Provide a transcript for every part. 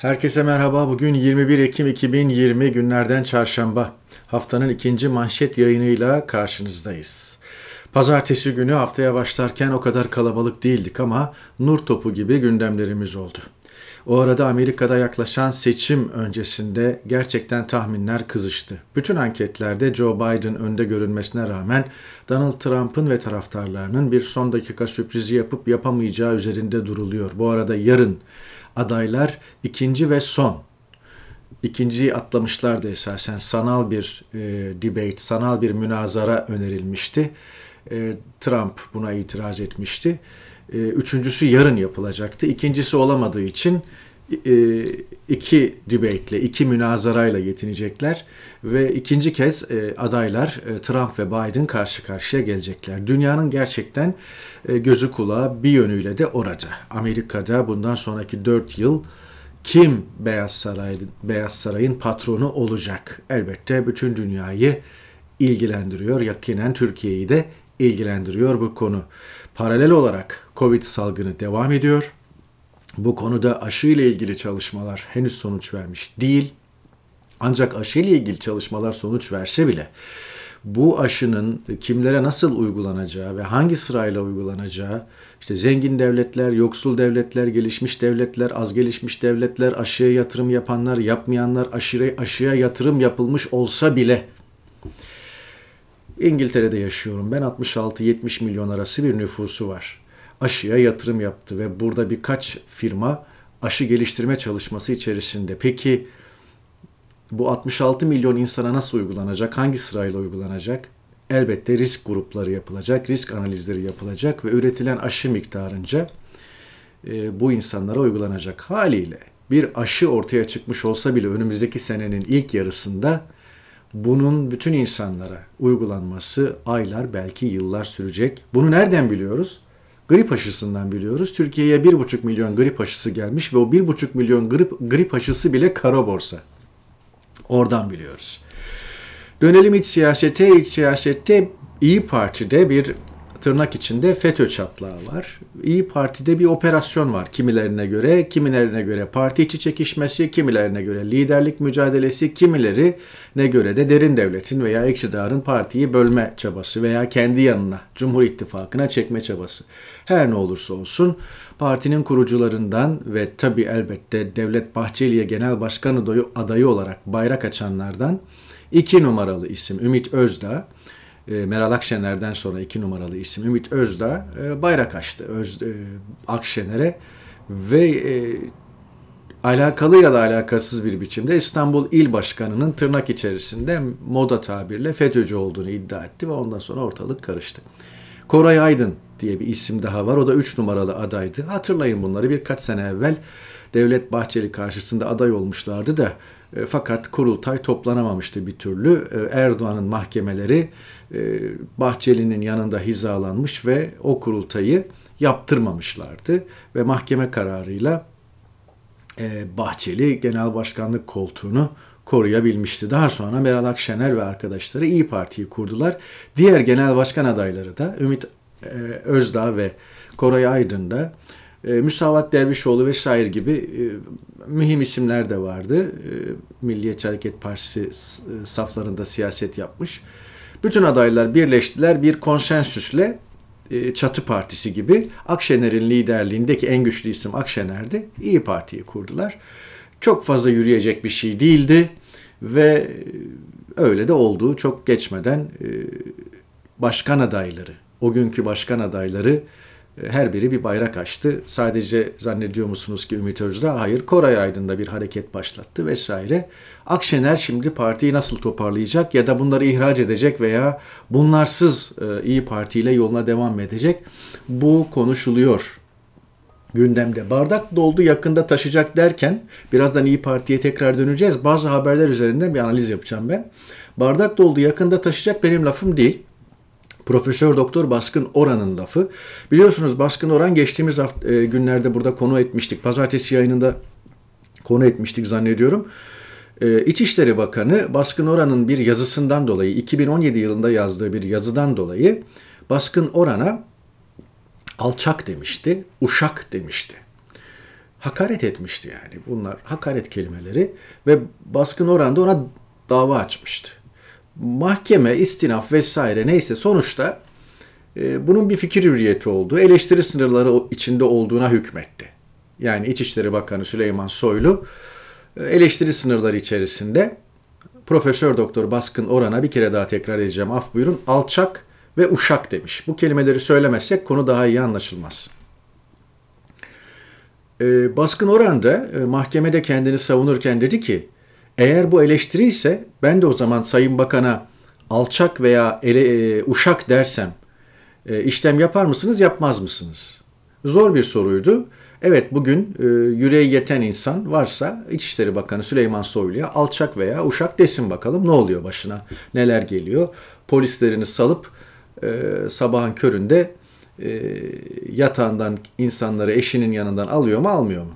Herkese merhaba. Bugün 21 Ekim 2020 günlerden çarşamba. Haftanın ikinci manşet yayınıyla karşınızdayız. Pazartesi günü haftaya başlarken o kadar kalabalık değildik ama nur topu gibi gündemlerimiz oldu. O arada Amerika'da yaklaşan seçim öncesinde gerçekten tahminler kızıştı. Bütün anketlerde Joe Biden önde görünmesine rağmen Donald Trump'ın ve taraftarlarının bir son dakika sürprizi yapıp yapamayacağı üzerinde duruluyor. Bu arada yarın adaylar ikinci ve son. İkinciyi atlamışlardı esasen sanal bir e, debate, sanal bir münazara önerilmişti. E, Trump buna itiraz etmişti. E, üçüncüsü yarın yapılacaktı. İkincisi olamadığı için e, iki debate ile, iki münazarayla yetinecekler ve ikinci kez e, adaylar e, Trump ve Biden karşı karşıya gelecekler. Dünyanın gerçekten e, gözü kulağı bir yönüyle de orada. Amerika'da bundan sonraki dört yıl kim Beyaz Saray Beyaz Saray'ın patronu olacak? Elbette bütün dünyayı ilgilendiriyor. Yakinen Türkiye'yi de ilgilendiriyor bu konu. Paralel olarak Covid salgını devam ediyor. Bu konuda aşı ile ilgili çalışmalar henüz sonuç vermiş değil. Ancak aşı ile ilgili çalışmalar sonuç verse bile bu aşının kimlere nasıl uygulanacağı ve hangi sırayla uygulanacağı, işte zengin devletler, yoksul devletler, gelişmiş devletler, az gelişmiş devletler, aşıya yatırım yapanlar, yapmayanlar, aşırı aşıya yatırım yapılmış olsa bile İngiltere'de yaşıyorum. Ben 66-70 milyon arası bir nüfusu var aşıya yatırım yaptı ve burada birkaç firma aşı geliştirme çalışması içerisinde. Peki bu 66 milyon insana nasıl uygulanacak? Hangi sırayla uygulanacak? Elbette risk grupları yapılacak, risk analizleri yapılacak ve üretilen aşı miktarınca e, bu insanlara uygulanacak. Haliyle bir aşı ortaya çıkmış olsa bile önümüzdeki senenin ilk yarısında bunun bütün insanlara uygulanması aylar belki yıllar sürecek. Bunu nereden biliyoruz? grip aşısından biliyoruz. Türkiye'ye 1,5 milyon grip aşısı gelmiş ve o 1,5 milyon grip, grip aşısı bile kara borsa. Oradan biliyoruz. Dönelim iç siyasete. İç siyasette İyi Parti'de bir tırnak içinde FETÖ çatlağı var. İyi Parti'de bir operasyon var kimilerine göre, kimilerine göre parti içi çekişmesi, kimilerine göre liderlik mücadelesi, kimileri ne göre de derin devletin veya iktidarın partiyi bölme çabası veya kendi yanına, Cumhur İttifakı'na çekme çabası. Her ne olursa olsun partinin kurucularından ve tabi elbette Devlet Bahçeli'ye genel başkanı adayı olarak bayrak açanlardan iki numaralı isim Ümit Özdağ ee, Meral Akşener'den sonra iki numaralı isim Ümit Özdağ e, bayrak açtı Öz, e, Akşener'e ve e, alakalı ya da alakasız bir biçimde İstanbul İl Başkanı'nın tırnak içerisinde moda tabirle FETÖ'cü olduğunu iddia etti ve ondan sonra ortalık karıştı. Koray Aydın diye bir isim daha var. O da 3 numaralı adaydı. Hatırlayın bunları birkaç sene evvel Devlet Bahçeli karşısında aday olmuşlardı da e, fakat kurultay toplanamamıştı bir türlü. E, Erdoğan'ın mahkemeleri e, Bahçeli'nin yanında hizalanmış ve o kurultayı yaptırmamışlardı. Ve mahkeme kararıyla Bahçeli genel başkanlık koltuğunu koruyabilmişti. Daha sonra Meral Akşener ve arkadaşları İyi Parti'yi kurdular. Diğer genel başkan adayları da Ümit Özdağ ve Koray Aydın da e, Müsavat Dervişoğlu vesaire gibi e, mühim isimler de vardı. E, Milliyetçi Hareket Partisi e, saflarında siyaset yapmış. Bütün adaylar birleştiler bir konsensüsle e, Çatı Partisi gibi Akşener'in liderliğindeki en güçlü isim Akşener'di. İyi Parti'yi kurdular. Çok fazla yürüyecek bir şey değildi ve e, öyle de oldu. çok geçmeden e, başkan adayları, o günkü başkan adayları her biri bir bayrak açtı. Sadece zannediyor musunuz ki Ümit Özdağ? Hayır. Koray Aydın'da bir hareket başlattı vesaire. Akşener şimdi partiyi nasıl toparlayacak ya da bunları ihraç edecek veya bunlarsız e, iyi Parti ile yoluna devam edecek? Bu konuşuluyor gündemde. Bardak doldu yakında taşacak derken birazdan iyi Parti'ye tekrar döneceğiz. Bazı haberler üzerinden bir analiz yapacağım ben. Bardak doldu yakında taşacak benim lafım değil. Profesör Doktor Baskın Oran'ın lafı. Biliyorsunuz Baskın Oran geçtiğimiz hafta, e, günlerde burada konu etmiştik. Pazartesi yayınında konu etmiştik zannediyorum. E, İçişleri Bakanı Baskın Oran'ın bir yazısından dolayı 2017 yılında yazdığı bir yazıdan dolayı Baskın Oran'a alçak demişti, uşak demişti. Hakaret etmişti yani bunlar hakaret kelimeleri ve Baskın Oran da ona dava açmıştı mahkeme, istinaf vesaire neyse sonuçta e, bunun bir fikir hürriyeti olduğu, eleştiri sınırları içinde olduğuna hükmetti. Yani İçişleri Bakanı Süleyman Soylu e, eleştiri sınırları içerisinde Profesör Doktor Baskın Oran'a bir kere daha tekrar edeceğim af buyurun alçak ve uşak demiş. Bu kelimeleri söylemezsek konu daha iyi anlaşılmaz. E, Baskın Oran da e, mahkemede kendini savunurken dedi ki eğer bu eleştiri ise ben de o zaman Sayın Bakan'a alçak veya ele, e, uşak dersem e, işlem yapar mısınız yapmaz mısınız? Zor bir soruydu. Evet bugün e, yüreği yeten insan varsa İçişleri Bakanı Süleyman Soylu'ya alçak veya uşak desin bakalım ne oluyor başına neler geliyor. Polislerini salıp e, sabahın köründe e, yatağından insanları eşinin yanından alıyor mu almıyor mu?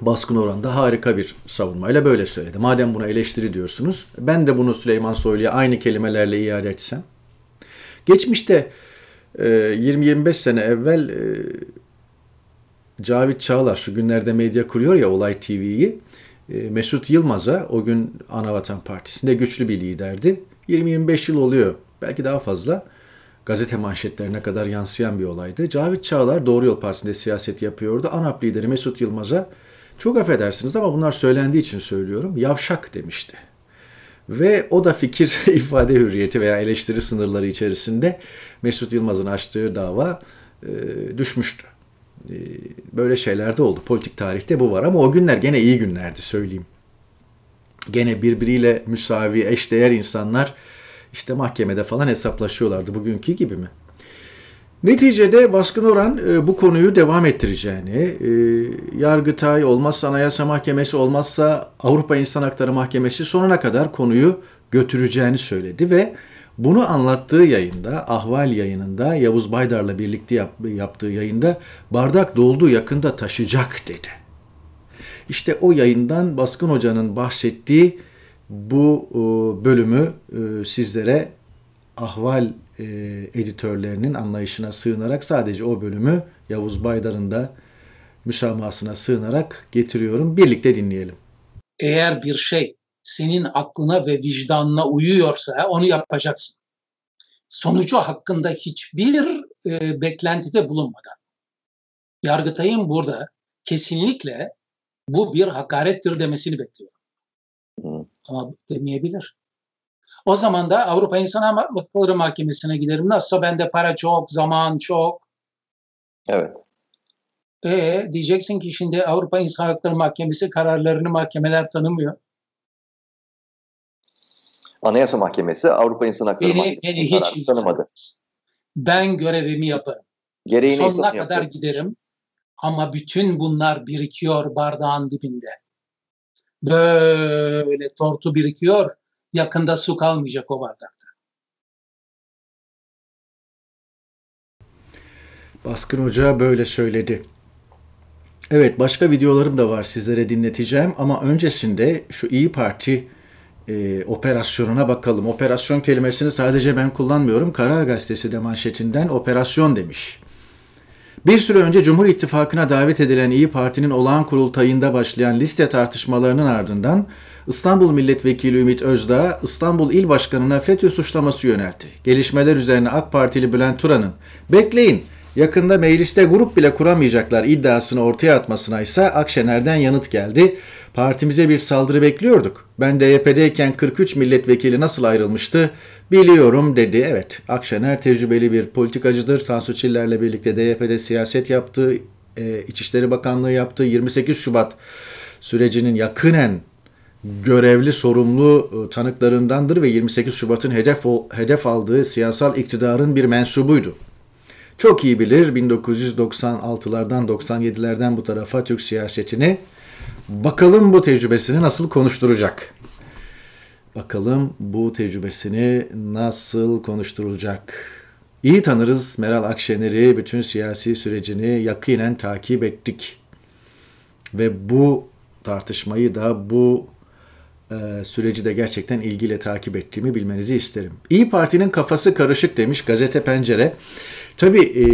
baskın oranda harika bir savunmayla böyle söyledi. Madem buna eleştiri diyorsunuz, ben de bunu Süleyman Soylu'ya aynı kelimelerle iade etsem. Geçmişte 20-25 e, sene evvel e, Cavit Çağlar şu günlerde medya kuruyor ya Olay TV'yi. E, Mesut Yılmaz'a o gün Anavatan Partisi'nde güçlü bir liderdi. 20-25 yıl oluyor. Belki daha fazla gazete manşetlerine kadar yansıyan bir olaydı. Cavit Çağlar Doğru Yol Partisi'nde siyaset yapıyordu. ANAP lideri Mesut Yılmaz'a çok affedersiniz ama bunlar söylendiği için söylüyorum. Yavşak demişti. Ve o da fikir ifade hürriyeti veya eleştiri sınırları içerisinde Mesut Yılmaz'ın açtığı dava e, düşmüştü. E, böyle şeyler de oldu. Politik tarihte bu var ama o günler gene iyi günlerdi söyleyeyim. Gene birbiriyle müsavi, eşdeğer insanlar işte mahkemede falan hesaplaşıyorlardı. Bugünkü gibi mi? Neticede Baskın Oran e, bu konuyu devam ettireceğini, e, Yargıtay olmazsa Anayasa Mahkemesi olmazsa Avrupa İnsan Hakları Mahkemesi sonuna kadar konuyu götüreceğini söyledi ve bunu anlattığı yayında, Ahval yayınında, Yavuz Baydar'la birlikte yap, yaptığı yayında bardak doldu yakında taşacak dedi. İşte o yayından Baskın Hoca'nın bahsettiği bu e, bölümü e, sizlere Ahval e, editörlerinin anlayışına sığınarak sadece o bölümü Yavuz Baydar'ın da müsamahasına sığınarak getiriyorum. Birlikte dinleyelim. Eğer bir şey senin aklına ve vicdanına uyuyorsa onu yapacaksın. Sonucu hakkında hiçbir e, beklentide bulunmadan. Yargıtay'ın burada kesinlikle bu bir hakarettir demesini bekliyorum. Ama demeyebilir. O zaman da Avrupa İnsan Hakları Mahkemesi'ne giderim. Nasılsa bende para çok, zaman çok. Evet. Ee diyeceksin ki şimdi Avrupa İnsan Hakları Mahkemesi kararlarını mahkemeler tanımıyor. Anayasa Mahkemesi Avrupa İnsan Hakları beni, Mahkemesi beni hiç tanımadı. Ben görevimi yaparım. Gereğini Sonuna kadar yapıyoruz. giderim. Ama bütün bunlar birikiyor bardağın dibinde. Böyle tortu birikiyor yakında su kalmayacak o bardakta. Baskın Hoca böyle söyledi. Evet başka videolarım da var sizlere dinleteceğim ama öncesinde şu İyi Parti e, operasyonuna bakalım. Operasyon kelimesini sadece ben kullanmıyorum. Karar Gazetesi de manşetinden operasyon demiş. Bir süre önce Cumhur İttifakı'na davet edilen İyi Parti'nin olağan kurultayında başlayan liste tartışmalarının ardından İstanbul Milletvekili Ümit Özdağ, İstanbul İl Başkanı'na FETÖ suçlaması yöneltti. Gelişmeler üzerine AK Partili Bülent Turan'ın "Bekleyin, yakında mecliste grup bile kuramayacaklar" iddiasını ortaya atmasına ise Akşener'den yanıt geldi. "Partimize bir saldırı bekliyorduk. Ben DYP'deyken 43 milletvekili nasıl ayrılmıştı biliyorum." dedi. Evet, Akşener tecrübeli bir politikacıdır. Tansu Çiller'le birlikte DYP'de siyaset yaptı. E, İçişleri Bakanlığı yaptı. 28 Şubat sürecinin yakınen görevli sorumlu e, tanıklarındandır ve 28 Şubat'ın hedef, hedef aldığı siyasal iktidarın bir mensubuydu. Çok iyi bilir 1996'lardan 97'lerden bu tarafa Türk siyasetini. Bakalım bu tecrübesini nasıl konuşturacak. Bakalım bu tecrübesini nasıl konuşturacak. İyi tanırız Meral Akşener'i, bütün siyasi sürecini yakinen takip ettik. Ve bu tartışmayı da bu e, süreci de gerçekten ilgiyle takip ettiğimi bilmenizi isterim. İyi Parti'nin kafası karışık demiş gazete pencere. Tabii e,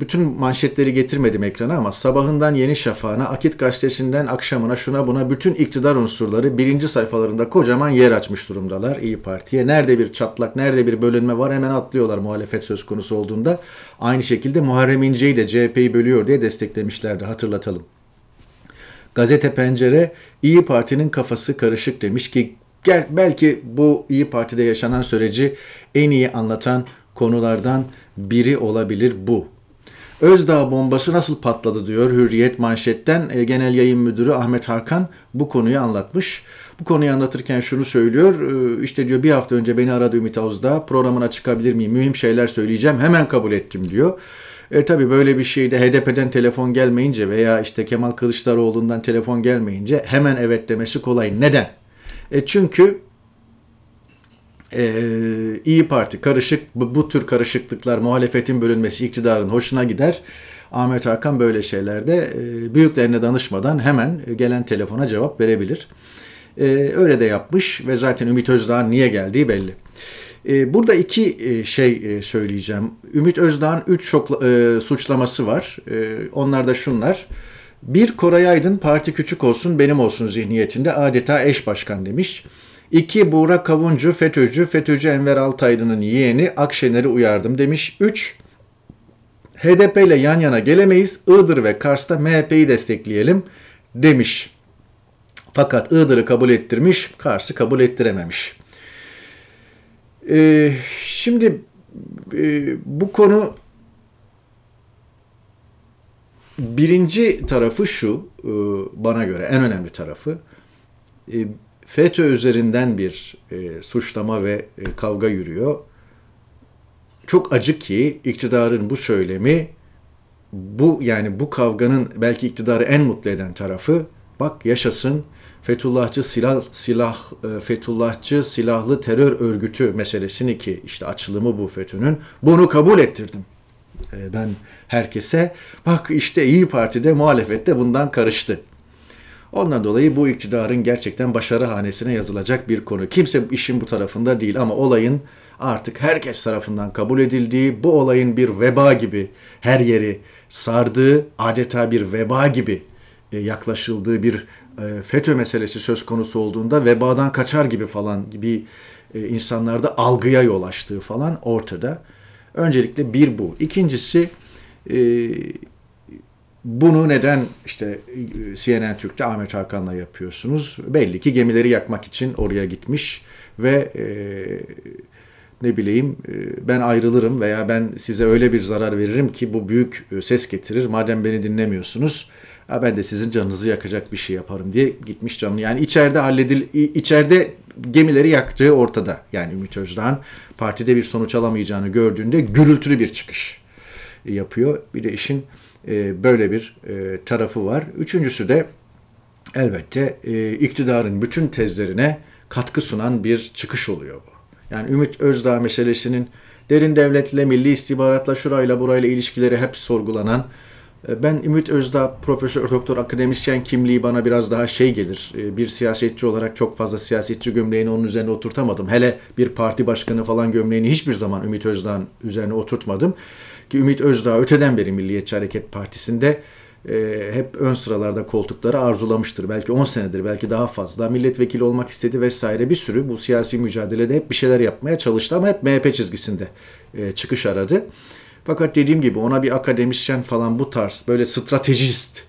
bütün manşetleri getirmedim ekrana ama sabahından Yeni Şafağına, Akit Gazetesi'nden akşamına şuna buna bütün iktidar unsurları birinci sayfalarında kocaman yer açmış durumdalar İyi Parti'ye. Nerede bir çatlak, nerede bir bölünme var hemen atlıyorlar muhalefet söz konusu olduğunda. Aynı şekilde Muharrem İnce'yi de CHP'yi bölüyor diye desteklemişlerdi hatırlatalım. Gazete Pencere İyi Parti'nin kafası karışık demiş ki gel belki bu İyi Parti'de yaşanan süreci en iyi anlatan konulardan biri olabilir bu. Özdağ bombası nasıl patladı diyor Hürriyet manşetten. E, Genel yayın müdürü Ahmet Hakan bu konuyu anlatmış. Bu konuyu anlatırken şunu söylüyor. E, işte diyor bir hafta önce beni aradı Ümit Özdağ. Programına çıkabilir miyim? Mühim şeyler söyleyeceğim. Hemen kabul ettim diyor. E tabi böyle bir şeyde HDP'den telefon gelmeyince veya işte Kemal Kılıçdaroğlu'ndan telefon gelmeyince hemen evet demesi kolay. Neden? E çünkü e, İyi Parti karışık bu, bu tür karışıklıklar muhalefetin bölünmesi iktidarın hoşuna gider. Ahmet Hakan böyle şeylerde e, büyüklerine danışmadan hemen gelen telefona cevap verebilir. E, öyle de yapmış ve zaten Ümit Özdağ niye geldiği belli. Ee, burada iki e, şey e, söyleyeceğim. Ümit Özdağ'ın üç şokla, e, suçlaması var. E, onlar da şunlar. Bir, Koray Aydın parti küçük olsun benim olsun zihniyetinde adeta eş başkan demiş. İki, Buğra Kavuncu FETÖ'cü, FETÖ'cü Enver Altaylı'nın yeğeni Akşener'i uyardım demiş. Üç, HDP ile yan yana gelemeyiz. Iğdır ve Kars'ta MHP'yi destekleyelim demiş. Fakat Iğdır'ı kabul ettirmiş, Kars'ı kabul ettirememiş. E, şimdi e, bu konu birinci tarafı şu e, bana göre en önemli tarafı e, FETÖ üzerinden bir e, suçlama ve e, kavga yürüyor. Çok acı ki iktidarın bu söylemi bu yani bu kavganın belki iktidarı en mutlu eden tarafı bak yaşasın Fethullahçı silah silah e, Fethullahçı silahlı terör örgütü meselesini ki işte açılımı bu FETÖ'nün bunu kabul ettirdim. E, ben herkese bak işte İyi Parti'de muhalefette bundan karıştı. Ondan dolayı bu iktidarın gerçekten başarı hanesine yazılacak bir konu. Kimse işin bu tarafında değil ama olayın artık herkes tarafından kabul edildiği, bu olayın bir veba gibi her yeri sardığı, adeta bir veba gibi e, yaklaşıldığı bir e, FETÖ meselesi söz konusu olduğunda vebadan kaçar gibi falan gibi e, insanlarda algıya yol açtığı falan ortada. Öncelikle bir bu. İkincisi e, bunu neden işte CNN Türk'te Ahmet Hakan'la yapıyorsunuz? Belli ki gemileri yakmak için oraya gitmiş ve ne bileyim ben ayrılırım veya ben size öyle bir zarar veririm ki bu büyük ses getirir. Madem beni dinlemiyorsunuz ha ben de sizin canınızı yakacak bir şey yaparım diye gitmiş canını. Yani içeride halledil içeride gemileri yaktığı ortada. Yani Ümit Özdağ'ın partide bir sonuç alamayacağını gördüğünde gürültülü bir çıkış e, yapıyor. Bir de işin e, böyle bir e, tarafı var. Üçüncüsü de elbette iktidarın bütün tezlerine katkı sunan bir çıkış oluyor bu. Yani Ümit Özdağ meselesinin derin devletle, milli istihbaratla, şurayla burayla ilişkileri hep sorgulanan e, ben Ümit Özdağ, profesör, doktor, akademisyen kimliği bana biraz daha şey gelir. E, bir siyasetçi olarak çok fazla siyasetçi gömleğini onun üzerine oturtamadım. Hele bir parti başkanı falan gömleğini hiçbir zaman Ümit Özdağ'ın üzerine oturtmadım. Ki Ümit Özdağ öteden beri Milliyetçi Hareket Partisi'nde e, hep ön sıralarda koltukları arzulamıştır. Belki 10 senedir, belki daha fazla. Milletvekili olmak istedi vesaire bir sürü bu siyasi mücadelede hep bir şeyler yapmaya çalıştı ama hep MHP çizgisinde çıkış aradı. Fakat dediğim gibi ona bir akademisyen falan bu tarz böyle stratejist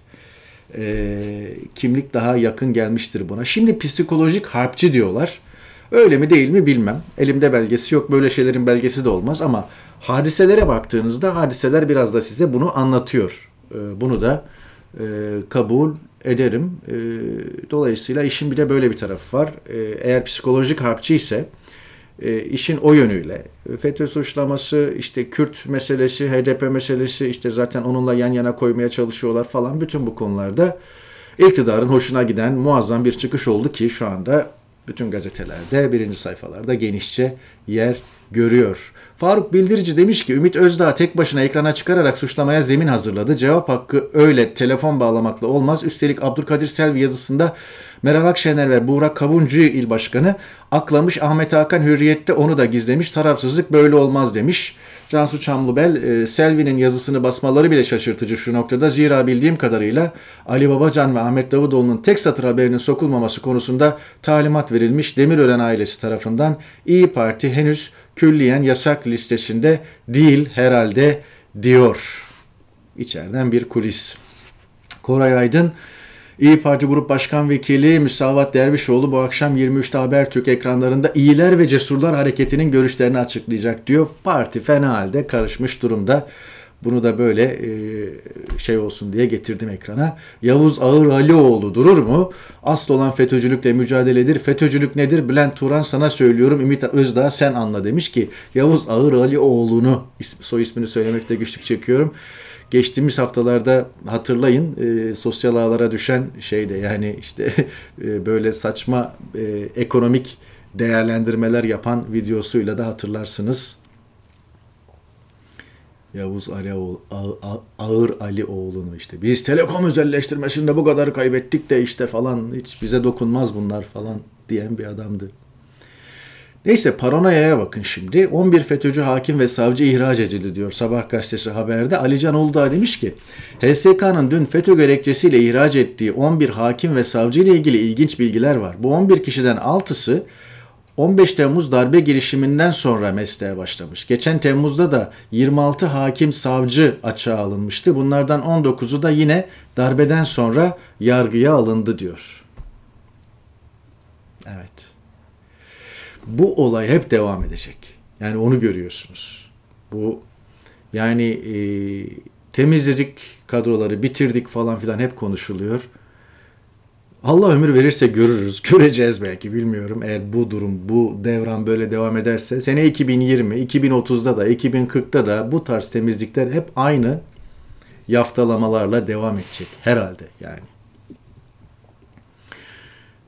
e, kimlik daha yakın gelmiştir buna. Şimdi psikolojik harpçı diyorlar. Öyle mi değil mi bilmem. Elimde belgesi yok. Böyle şeylerin belgesi de olmaz ama hadiselere baktığınızda hadiseler biraz da size bunu anlatıyor. E, bunu da e, kabul ederim. E, dolayısıyla işin bir de böyle bir tarafı var. eğer psikolojik harpçı ise e, işin o yönüyle. FETÖ suçlaması, işte Kürt meselesi, HDP meselesi işte zaten onunla yan yana koymaya çalışıyorlar falan bütün bu konularda iktidarın hoşuna giden muazzam bir çıkış oldu ki şu anda bütün gazetelerde birinci sayfalarda genişçe yer görüyor. Faruk Bildirici demiş ki Ümit Özdağ tek başına ekrana çıkararak suçlamaya zemin hazırladı. Cevap hakkı öyle telefon bağlamakla olmaz. Üstelik Abdurkadir Selvi yazısında Meral Akşener ve Burak Kavuncu il başkanı aklamış Ahmet Hakan Hürriyet'te onu da gizlemiş. Tarafsızlık böyle olmaz demiş. Cansu Çamlıbel e, Selvi'nin yazısını basmaları bile şaşırtıcı şu noktada. Zira bildiğim kadarıyla Ali Babacan ve Ahmet Davutoğlu'nun tek satır haberinin sokulmaması konusunda talimat verilmiş Demirören ailesi tarafından İyi Parti henüz külliyen yasak listesinde değil herhalde diyor. İçeriden bir kulis. Koray Aydın İyi Parti Grup Başkan Vekili Müsavat Dervişoğlu bu akşam 23'te Habertürk ekranlarında İyiler ve Cesurlar Hareketi'nin görüşlerini açıklayacak diyor. Parti fena halde karışmış durumda. Bunu da böyle e, şey olsun diye getirdim ekrana. Yavuz Ağır Alioğlu durur mu? Asıl olan FETÖ'cülükle mücadeledir. FETÖ'cülük nedir? Bülent Turan sana söylüyorum. Ümit Özdağ sen anla demiş ki Yavuz Ağır Alioğlu'nu soy ismini söylemekte güçlük çekiyorum geçtiğimiz haftalarda hatırlayın e, sosyal ağlara düşen şeyde yani işte e, böyle saçma e, ekonomik değerlendirmeler yapan videosuyla da hatırlarsınız. Yavuz Alioğlu, Ağır Alioğlu'nu işte biz telekom özelleştirmesinde bu kadar kaybettik de işte falan hiç bize dokunmaz bunlar falan diyen bir adamdı. Neyse paranoyaya bakın şimdi. 11 FETÖ'cü hakim ve savcı ihraç edildi diyor Sabah gazetesi haberde. Alican Uludağ demiş ki HSK'nın dün FETÖ gerekçesiyle ihraç ettiği 11 hakim ve savcı ile ilgili ilginç bilgiler var. Bu 11 kişiden 6'sı 15 Temmuz darbe girişiminden sonra mesleğe başlamış. Geçen Temmuz'da da 26 hakim savcı açığa alınmıştı. Bunlardan 19'u da yine darbeden sonra yargıya alındı diyor. Evet. Bu olay hep devam edecek. Yani onu görüyorsunuz. Bu yani e, temizledik kadroları bitirdik falan filan hep konuşuluyor. Allah ömür verirse görürüz, göreceğiz belki bilmiyorum. Eğer bu durum, bu devran böyle devam ederse sene 2020, 2030'da da, 2040'da da bu tarz temizlikler hep aynı yaftalamalarla devam edecek herhalde yani.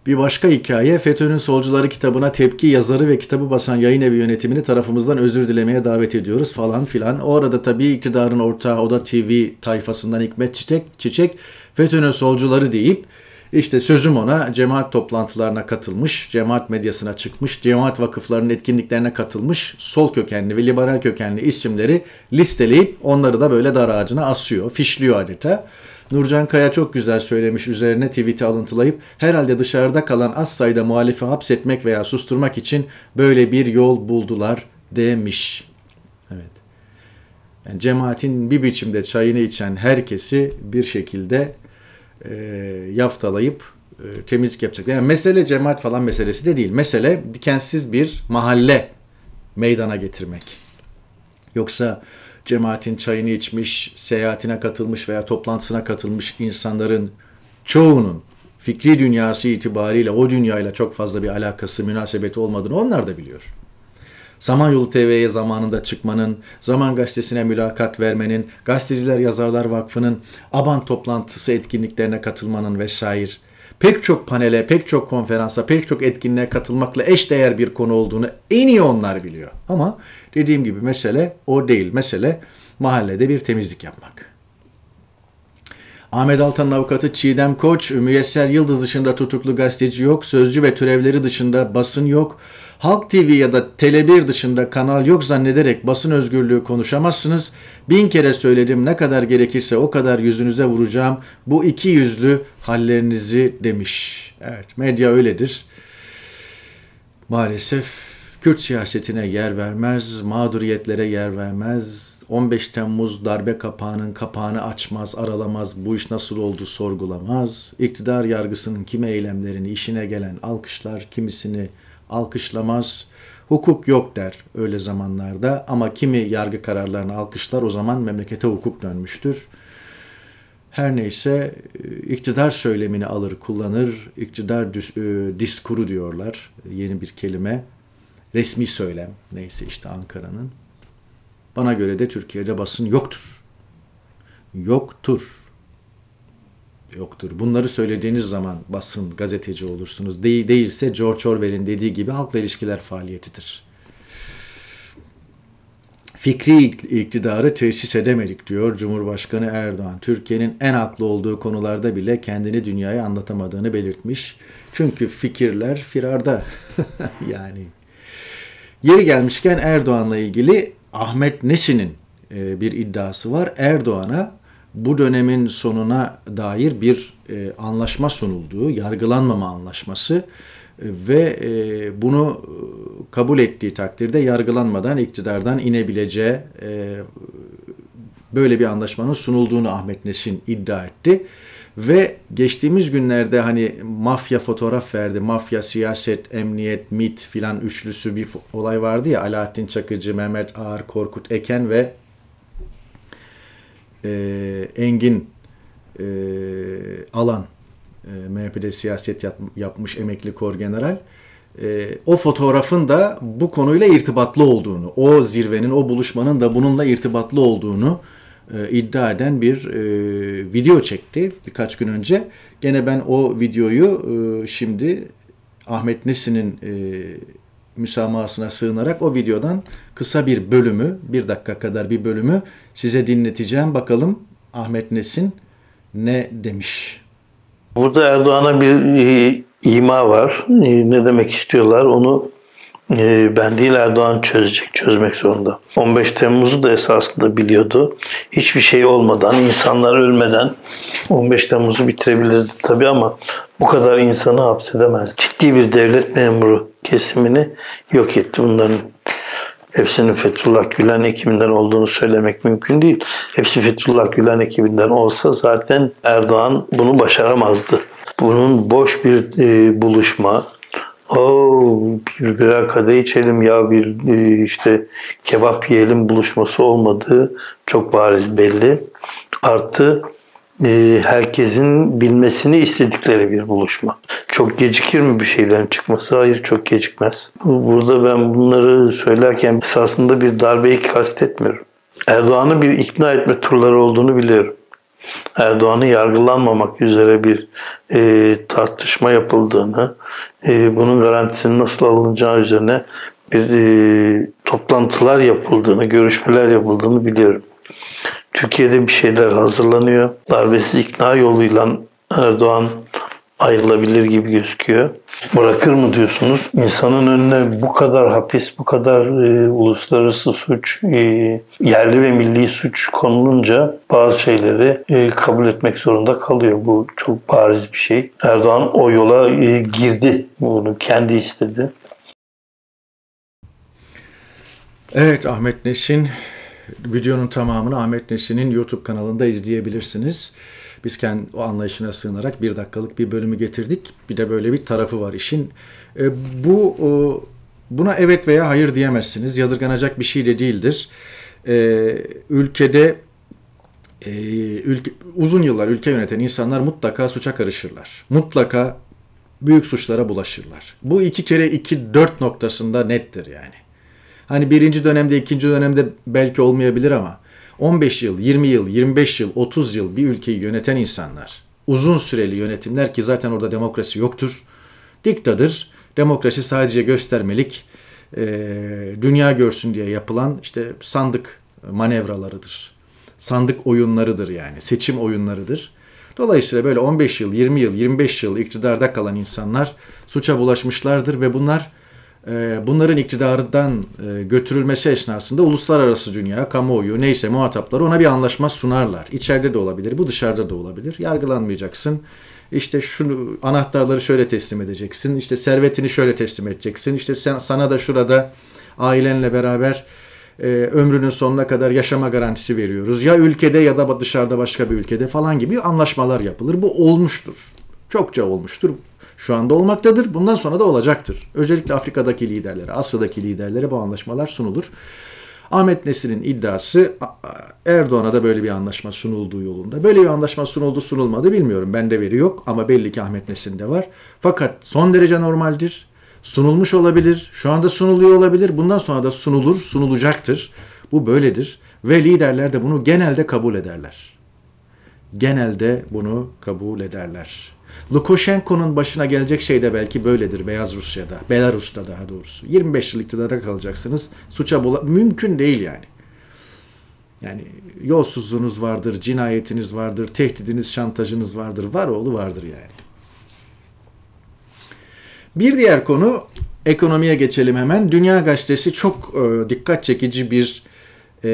Bir başka hikaye FETÖ'nün Solcuları kitabına tepki yazarı ve kitabı basan yayın evi yönetimini tarafımızdan özür dilemeye davet ediyoruz falan filan. O arada tabii iktidarın ortağı Oda TV tayfasından Hikmet Çiçek, Çiçek FETÖ'nün solcuları deyip işte sözüm ona cemaat toplantılarına katılmış, cemaat medyasına çıkmış, cemaat vakıflarının etkinliklerine katılmış sol kökenli ve liberal kökenli isimleri listeleyip onları da böyle dar ağacına asıyor, fişliyor adeta. Nurcan Kaya çok güzel söylemiş üzerine tweet'i alıntılayıp herhalde dışarıda kalan az sayıda muhalifi hapsetmek veya susturmak için böyle bir yol buldular demiş. Evet. Yani cemaatin bir biçimde çayını içen herkesi bir şekilde e, yaftalayıp e, temizlik yapacaklar. Yani mesele cemaat falan meselesi de değil. Mesele dikensiz bir mahalle meydana getirmek. Yoksa cemaatin çayını içmiş, seyahatine katılmış veya toplantısına katılmış insanların çoğunun fikri dünyası itibariyle o dünyayla çok fazla bir alakası, münasebeti olmadığını onlar da biliyor. Samanyolu TV'ye zamanında çıkmanın, Zaman Gazetesi'ne mülakat vermenin, Gazeteciler Yazarlar Vakfı'nın ABAN toplantısı etkinliklerine katılmanın vesaire pek çok panele, pek çok konferansa, pek çok etkinliğe katılmakla eşdeğer bir konu olduğunu en iyi onlar biliyor. Ama dediğim gibi mesele o değil. Mesele mahallede bir temizlik yapmak. Ahmet Altan'ın avukatı Çiğdem Koç, Müyesser Yıldız dışında tutuklu gazeteci yok, sözcü ve türevleri dışında basın yok. Halk TV ya da Tele1 dışında kanal yok zannederek basın özgürlüğü konuşamazsınız. Bin kere söyledim ne kadar gerekirse o kadar yüzünüze vuracağım bu iki yüzlü hallerinizi demiş. Evet medya öyledir. Maalesef Kürt siyasetine yer vermez, mağduriyetlere yer vermez, 15 Temmuz darbe kapağının kapağını açmaz, aralamaz, bu iş nasıl oldu sorgulamaz, İktidar yargısının kime eylemlerini işine gelen alkışlar, kimisini alkışlamaz. Hukuk yok der öyle zamanlarda ama kimi yargı kararlarını alkışlar o zaman memlekete hukuk dönmüştür. Her neyse e, iktidar söylemini alır kullanır, iktidar e, diskuru diyorlar e, yeni bir kelime. Resmi söylem neyse işte Ankara'nın. Bana göre de Türkiye'de basın yoktur. Yoktur yoktur. Bunları söylediğiniz zaman basın, gazeteci olursunuz. Değil, değilse George Orwell'in dediği gibi halkla ilişkiler faaliyetidir. Fikri iktidarı tesis edemedik diyor Cumhurbaşkanı Erdoğan. Türkiye'nin en haklı olduğu konularda bile kendini dünyaya anlatamadığını belirtmiş. Çünkü fikirler firarda. yani yeri gelmişken Erdoğan'la ilgili Ahmet Nesin'in e, bir iddiası var. Erdoğan'a bu dönemin sonuna dair bir e, anlaşma sunulduğu, yargılanmama anlaşması e, ve e, bunu e, kabul ettiği takdirde yargılanmadan iktidardan inebileceği e, böyle bir anlaşmanın sunulduğunu Ahmet Nesin iddia etti. Ve geçtiğimiz günlerde hani mafya fotoğraf verdi. Mafya, siyaset, emniyet, MIT filan üçlüsü bir olay vardı ya. Alaaddin Çakıcı, Mehmet Ağar, Korkut Eken ve e, engin e, alan e, MHP'de siyaset yap, yapmış emekli korgeneral e, o fotoğrafın da bu konuyla irtibatlı olduğunu, o zirvenin, o buluşmanın da bununla irtibatlı olduğunu e, iddia eden bir e, video çekti birkaç gün önce. Gene ben o videoyu e, şimdi Ahmet Nesin'in e, müsamahasına sığınarak o videodan kısa bir bölümü, bir dakika kadar bir bölümü size dinleteceğim. Bakalım Ahmet Nesin ne demiş? Burada Erdoğan'a bir ima var. Ee, ne demek istiyorlar? Onu e, ben değil Erdoğan çözecek, çözmek zorunda. 15 Temmuz'u da esasında biliyordu. Hiçbir şey olmadan, insanlar ölmeden 15 Temmuz'u bitirebilirdi tabii ama bu kadar insanı hapsedemez. Ciddi bir devlet memuru kesimini yok etti. Bunların hepsinin Fethullah Gülen ekibinden olduğunu söylemek mümkün değil. Hepsi Fethullah Gülen ekibinden olsa zaten Erdoğan bunu başaramazdı. Bunun boş bir e, buluşma, Oo, bir birer kadeh içelim ya bir e, işte kebap yiyelim buluşması olmadığı çok bariz belli. Artı e, herkesin bilmesini istedikleri bir buluşma. Çok gecikir mi bir şeylerin çıkması? Hayır çok gecikmez. Burada ben bunları söylerken esasında bir darbeyi kastetmiyorum. Erdoğan'ı bir ikna etme turları olduğunu biliyorum. Erdoğan'ı yargılanmamak üzere bir e, tartışma yapıldığını, e, bunun garantisinin nasıl alınacağı üzerine bir e, toplantılar yapıldığını, görüşmeler yapıldığını biliyorum. Türkiye'de bir şeyler hazırlanıyor. Darbesiz ikna yoluyla Erdoğan ayrılabilir gibi gözüküyor. Bırakır mı diyorsunuz? İnsanın önüne bu kadar hapis, bu kadar e, uluslararası suç, e, yerli ve milli suç konulunca bazı şeyleri e, kabul etmek zorunda kalıyor. Bu çok bariz bir şey. Erdoğan o yola e, girdi. Bunu kendi istedi. Evet Ahmet Nesin videonun tamamını Ahmet Nesi'nin YouTube kanalında izleyebilirsiniz. Biz kendi o anlayışına sığınarak bir dakikalık bir bölümü getirdik. Bir de böyle bir tarafı var işin. E, bu e, buna evet veya hayır diyemezsiniz. Yadırganacak bir şey de değildir. E, ülkede e, ülke, uzun yıllar ülke yöneten insanlar mutlaka suça karışırlar. Mutlaka büyük suçlara bulaşırlar. Bu iki kere iki dört noktasında nettir yani. Hani birinci dönemde, ikinci dönemde belki olmayabilir ama 15 yıl, 20 yıl, 25 yıl, 30 yıl bir ülkeyi yöneten insanlar, uzun süreli yönetimler ki zaten orada demokrasi yoktur, diktadır, demokrasi sadece göstermelik, e, dünya görsün diye yapılan işte sandık manevralarıdır. Sandık oyunlarıdır yani, seçim oyunlarıdır. Dolayısıyla böyle 15 yıl, 20 yıl, 25 yıl iktidarda kalan insanlar suça bulaşmışlardır ve bunlar ee, bunların iktidarından e, götürülmesi esnasında uluslararası dünya, kamuoyu neyse muhatapları ona bir anlaşma sunarlar. İçeride de olabilir, bu dışarıda da olabilir. Yargılanmayacaksın. İşte şunu anahtarları şöyle teslim edeceksin. İşte servetini şöyle teslim edeceksin. İşte sen, sana da şurada ailenle beraber e, ömrünün sonuna kadar yaşama garantisi veriyoruz. Ya ülkede ya da dışarıda başka bir ülkede falan gibi anlaşmalar yapılır. Bu olmuştur. Çokça olmuştur şu anda olmaktadır. Bundan sonra da olacaktır. Özellikle Afrika'daki liderlere, Asya'daki liderlere bu anlaşmalar sunulur. Ahmet Nesin'in iddiası Erdoğan'a da böyle bir anlaşma sunulduğu yolunda. Böyle bir anlaşma sunuldu sunulmadı bilmiyorum. Bende veri yok ama belli ki Ahmet Nesin'de var. Fakat son derece normaldir. Sunulmuş olabilir. Şu anda sunuluyor olabilir. Bundan sonra da sunulur, sunulacaktır. Bu böyledir. Ve liderler de bunu genelde kabul ederler. Genelde bunu kabul ederler. Lukashenko'nun başına gelecek şey de belki böyledir Beyaz Rusya'da, Belarus'ta daha doğrusu. 25 yıl iktidara kalacaksınız. Suça bula mümkün değil yani. Yani yolsuzluğunuz vardır, cinayetiniz vardır, tehdidiniz, şantajınız vardır, var oğlu vardır yani. Bir diğer konu ekonomiye geçelim hemen. Dünya Gazetesi çok e, dikkat çekici bir e,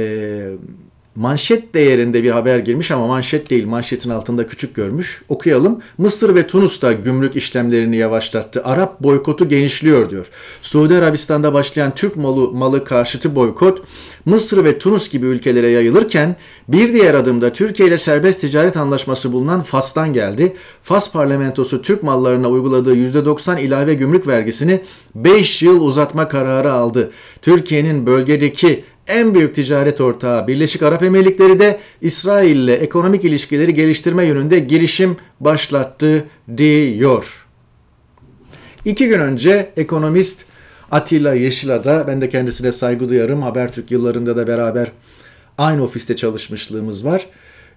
manşet değerinde bir haber girmiş ama manşet değil manşetin altında küçük görmüş. Okuyalım. Mısır ve Tunus da gümrük işlemlerini yavaşlattı. Arap boykotu genişliyor diyor. Suudi Arabistan'da başlayan Türk malı, malı karşıtı boykot Mısır ve Tunus gibi ülkelere yayılırken bir diğer adımda Türkiye ile serbest ticaret anlaşması bulunan Fas'tan geldi. Fas parlamentosu Türk mallarına uyguladığı %90 ilave gümrük vergisini 5 yıl uzatma kararı aldı. Türkiye'nin bölgedeki en büyük ticaret ortağı Birleşik Arap Emirlikleri de İsrail ile ekonomik ilişkileri geliştirme yönünde girişim başlattı diyor. İki gün önce ekonomist Atilla Yeşilada, ben de kendisine saygı duyarım. Habertürk yıllarında da beraber aynı ofiste çalışmışlığımız var.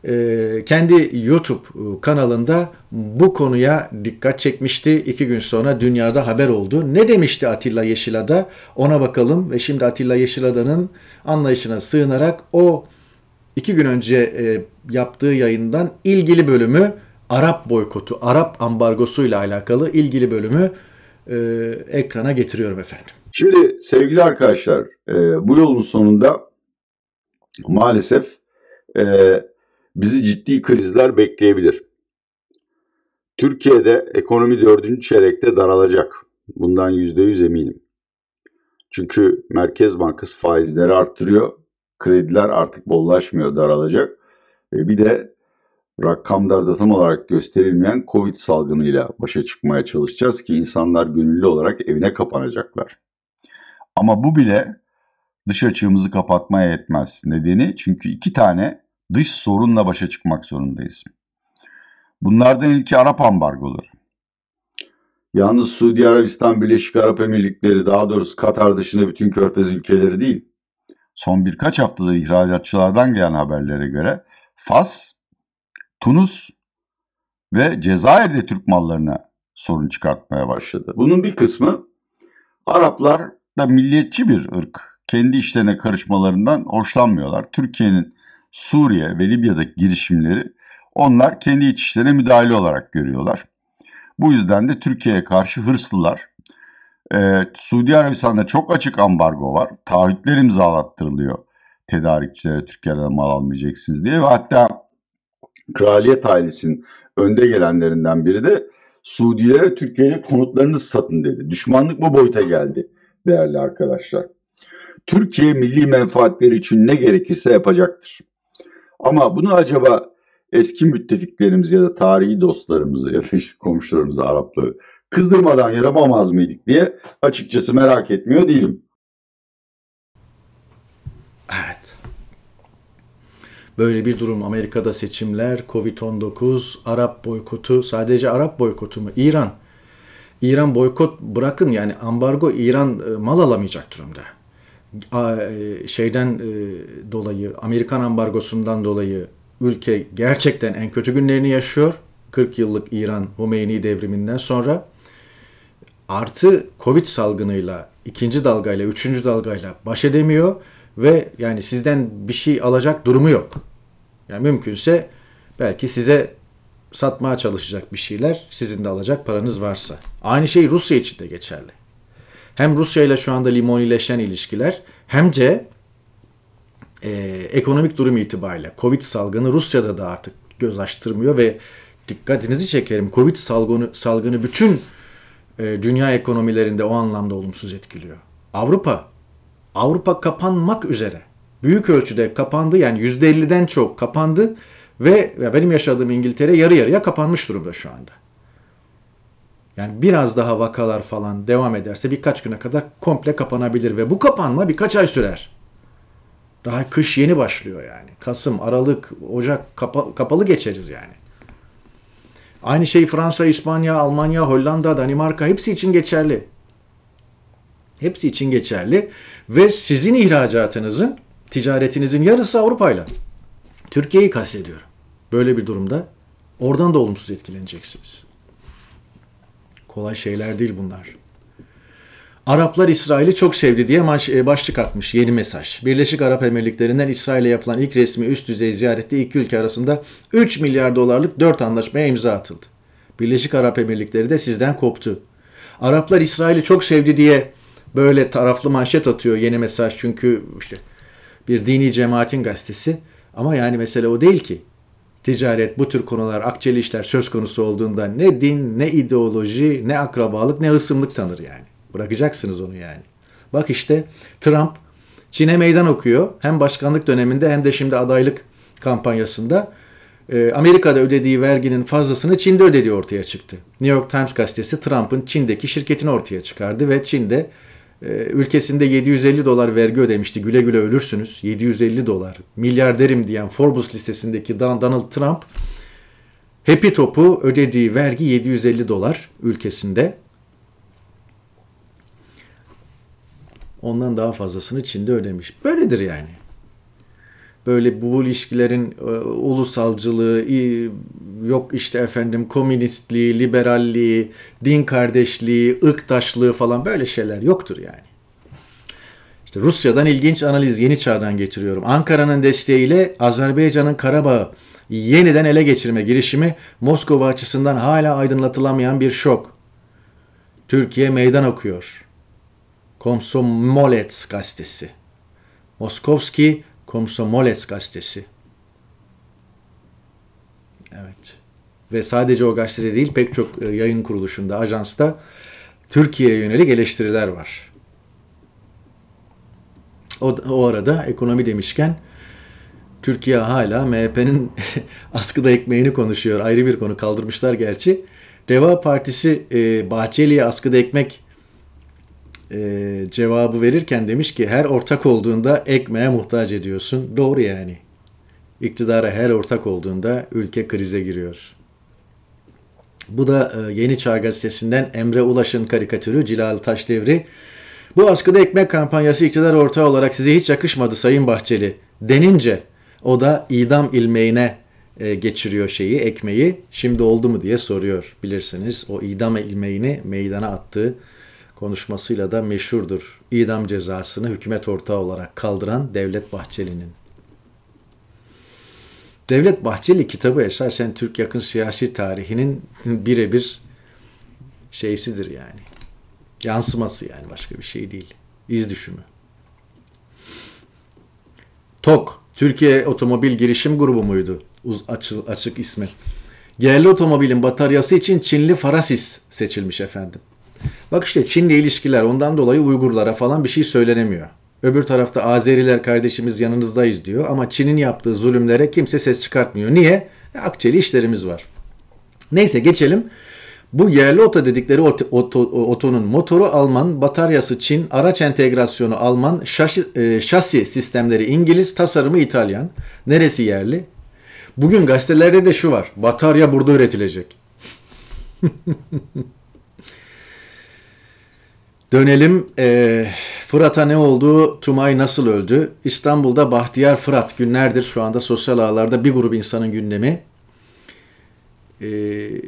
Ee, kendi YouTube e, kanalında bu konuya dikkat çekmişti. İki gün sonra dünyada haber oldu. Ne demişti Atilla Yeşilada? Ona bakalım ve şimdi Atilla Yeşilada'nın anlayışına sığınarak o iki gün önce e, yaptığı yayından ilgili bölümü Arap boykotu, Arap ambargosuyla alakalı ilgili bölümü e, ekrana getiriyorum efendim. Şimdi sevgili arkadaşlar bu yolun sonunda maalesef e, bizi ciddi krizler bekleyebilir. Türkiye'de ekonomi dördüncü çeyrekte daralacak. Bundan yüzde yüz eminim. Çünkü Merkez Bankası faizleri arttırıyor. Krediler artık bollaşmıyor, daralacak. E bir de rakamlarda tam olarak gösterilmeyen Covid salgınıyla başa çıkmaya çalışacağız ki insanlar gönüllü olarak evine kapanacaklar. Ama bu bile dış açığımızı kapatmaya yetmez. Nedeni çünkü iki tane dış sorunla başa çıkmak zorundayız. Bunlardan ilki Arap ambargoları. Yalnız Suudi Arabistan, Birleşik Arap Emirlikleri, daha doğrusu Katar dışında bütün körfez ülkeleri değil. Son birkaç haftada ihracatçılardan gelen haberlere göre Fas, Tunus ve Cezayir'de Türk mallarına sorun çıkartmaya başladı. Bunun bir kısmı Araplar da milliyetçi bir ırk. Kendi işlerine karışmalarından hoşlanmıyorlar. Türkiye'nin Suriye ve Libya'daki girişimleri onlar kendi iç işlerine müdahale olarak görüyorlar. Bu yüzden de Türkiye'ye karşı hırslılar. Ee, Suudi Arabistan'da çok açık ambargo var. Taahhütler imzalattırılıyor tedarikçilere Türkiye'den mal almayacaksınız diye ve hatta kraliyet ailesinin önde gelenlerinden biri de Suudilere Türkiye'ye konutlarını satın dedi. Düşmanlık bu boyuta geldi değerli arkadaşlar. Türkiye milli menfaatleri için ne gerekirse yapacaktır. Ama bunu acaba eski müttefiklerimiz ya da tarihi dostlarımızı ya da işte komşularımızı Arapları kızdırmadan yapamaz mıydık diye açıkçası merak etmiyor değilim. Evet. Böyle bir durum. Amerika'da seçimler, Covid-19, Arap boykotu, sadece Arap boykotu mu? İran. İran boykot bırakın yani ambargo İran e, mal alamayacak durumda. E, şeyden e, dolayı Amerikan ambargosundan dolayı ülke gerçekten en kötü günlerini yaşıyor. 40 yıllık İran Hümeyni devriminden sonra artı Covid salgınıyla, ikinci dalgayla, üçüncü dalgayla baş edemiyor ve yani sizden bir şey alacak durumu yok. Yani mümkünse belki size satmaya çalışacak bir şeyler, sizin de alacak paranız varsa. Aynı şey Rusya için de geçerli hem Rusya ile şu anda limonileşen ilişkiler hem de e, ekonomik durum itibariyle Covid salgını Rusya'da da artık göz açtırmıyor ve dikkatinizi çekerim Covid salgını, salgını bütün e, dünya ekonomilerinde o anlamda olumsuz etkiliyor. Avrupa, Avrupa kapanmak üzere. Büyük ölçüde kapandı yani %50'den çok kapandı ve benim yaşadığım İngiltere yarı yarıya kapanmış durumda şu anda. Yani biraz daha vakalar falan devam ederse birkaç güne kadar komple kapanabilir ve bu kapanma birkaç ay sürer. Daha kış yeni başlıyor yani. Kasım, Aralık, Ocak kapa- kapalı geçeriz yani. Aynı şey Fransa, İspanya, Almanya, Hollanda, Danimarka hepsi için geçerli. Hepsi için geçerli ve sizin ihracatınızın, ticaretinizin yarısı Avrupa'yla. Türkiye'yi kastediyorum. Böyle bir durumda oradan da olumsuz etkileneceksiniz. Kolay şeyler değil bunlar. Araplar İsrail'i çok sevdi diye e, başlık atmış yeni mesaj. Birleşik Arap Emirlikleri'nden İsrail'e yapılan ilk resmi üst düzey ziyarette iki ülke arasında 3 milyar dolarlık 4 anlaşmaya imza atıldı. Birleşik Arap Emirlikleri de sizden koptu. Araplar İsrail'i çok sevdi diye böyle taraflı manşet atıyor yeni mesaj çünkü işte bir dini cemaatin gazetesi. Ama yani mesele o değil ki ticaret, bu tür konular, akçeli işler söz konusu olduğunda ne din, ne ideoloji, ne akrabalık, ne hısımlık tanır yani. Bırakacaksınız onu yani. Bak işte Trump Çin'e meydan okuyor. Hem başkanlık döneminde hem de şimdi adaylık kampanyasında. Ee, Amerika'da ödediği verginin fazlasını Çin'de ödediği ortaya çıktı. New York Times gazetesi Trump'ın Çin'deki şirketini ortaya çıkardı ve Çin'de ee, ülkesinde 750 dolar vergi ödemişti. Güle güle ölürsünüz. 750 dolar. Milyarderim diyen Forbes listesindeki Donald Trump Happy Top'u ödediği vergi 750 dolar ülkesinde. Ondan daha fazlasını Çin'de ödemiş. Böyledir yani böyle bu ilişkilerin e, ulusalcılığı, e, yok işte efendim komünistliği, liberalliği, din kardeşliği, ırktaşlığı falan böyle şeyler yoktur yani. İşte Rusya'dan ilginç analiz yeni çağdan getiriyorum. Ankara'nın desteğiyle Azerbaycan'ın Karabağ'ı yeniden ele geçirme girişimi Moskova açısından hala aydınlatılamayan bir şok. Türkiye meydan okuyor. Komsomolets gazetesi. Moskovski Komsomolets gazetesi. Evet. Ve sadece o gazetede değil pek çok e, yayın kuruluşunda, ajansta Türkiye'ye yönelik eleştiriler var. O, o arada ekonomi demişken Türkiye hala MHP'nin askıda ekmeğini konuşuyor. Ayrı bir konu kaldırmışlar gerçi. Deva Partisi e, Bahçeli'ye askıda ekmek e, cevabı verirken demiş ki her ortak olduğunda ekmeğe muhtaç ediyorsun. Doğru yani. İktidara her ortak olduğunda ülke krize giriyor. Bu da e, Yeni Çağ gazetesinden Emre Ulaş'ın karikatürü Cilal Taşdevri. Bu askıda ekmek kampanyası iktidar ortağı olarak size hiç yakışmadı Sayın Bahçeli denince o da idam ilmeğine e, geçiriyor şeyi, ekmeği. Şimdi oldu mu diye soruyor. Bilirsiniz o idam ilmeğini meydana attığı konuşmasıyla da meşhurdur. İdam cezasını hükümet ortağı olarak kaldıran Devlet Bahçeli'nin. Devlet Bahçeli kitabı esasen Türk yakın siyasi tarihinin birebir şeysidir yani. Yansıması yani başka bir şey değil. İz düşümü. TOK, Türkiye Otomobil Girişim Grubu muydu? Uz, açık, açık ismi. Yerli otomobilin bataryası için Çinli Farasis seçilmiş efendim. Bak işte Çin'le ilişkiler ondan dolayı Uygurlara falan bir şey söylenemiyor. Öbür tarafta Azeriler kardeşimiz yanınızdayız diyor ama Çin'in yaptığı zulümlere kimse ses çıkartmıyor. Niye? E, akçeli işlerimiz var. Neyse geçelim. Bu yerli oto dedikleri oto, oto, otonun motoru Alman, bataryası Çin, araç entegrasyonu Alman, şasi, e, şasi sistemleri İngiliz, tasarımı İtalyan. Neresi yerli? Bugün gazetelerde de şu var. Batarya burada üretilecek. Dönelim e, Fırat'a ne oldu, Tumay nasıl öldü? İstanbul'da Bahtiyar Fırat günlerdir şu anda sosyal ağlarda bir grup insanın gündemi. E, ee,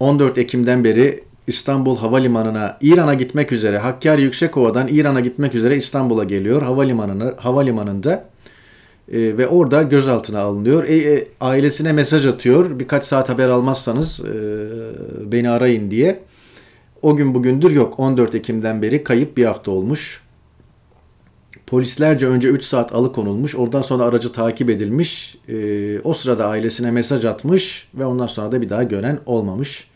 14 Ekim'den beri İstanbul Havalimanı'na, İran'a gitmek üzere, Hakkari Yüksekova'dan İran'a gitmek üzere İstanbul'a geliyor havalimanına, havalimanında e, ve orada gözaltına alınıyor. E, e, ailesine mesaj atıyor birkaç saat haber almazsanız e, beni arayın diye o gün bugündür yok. 14 Ekim'den beri kayıp bir hafta olmuş. Polislerce önce 3 saat alıkonulmuş. Oradan sonra aracı takip edilmiş. E, o sırada ailesine mesaj atmış ve ondan sonra da bir daha gören olmamış.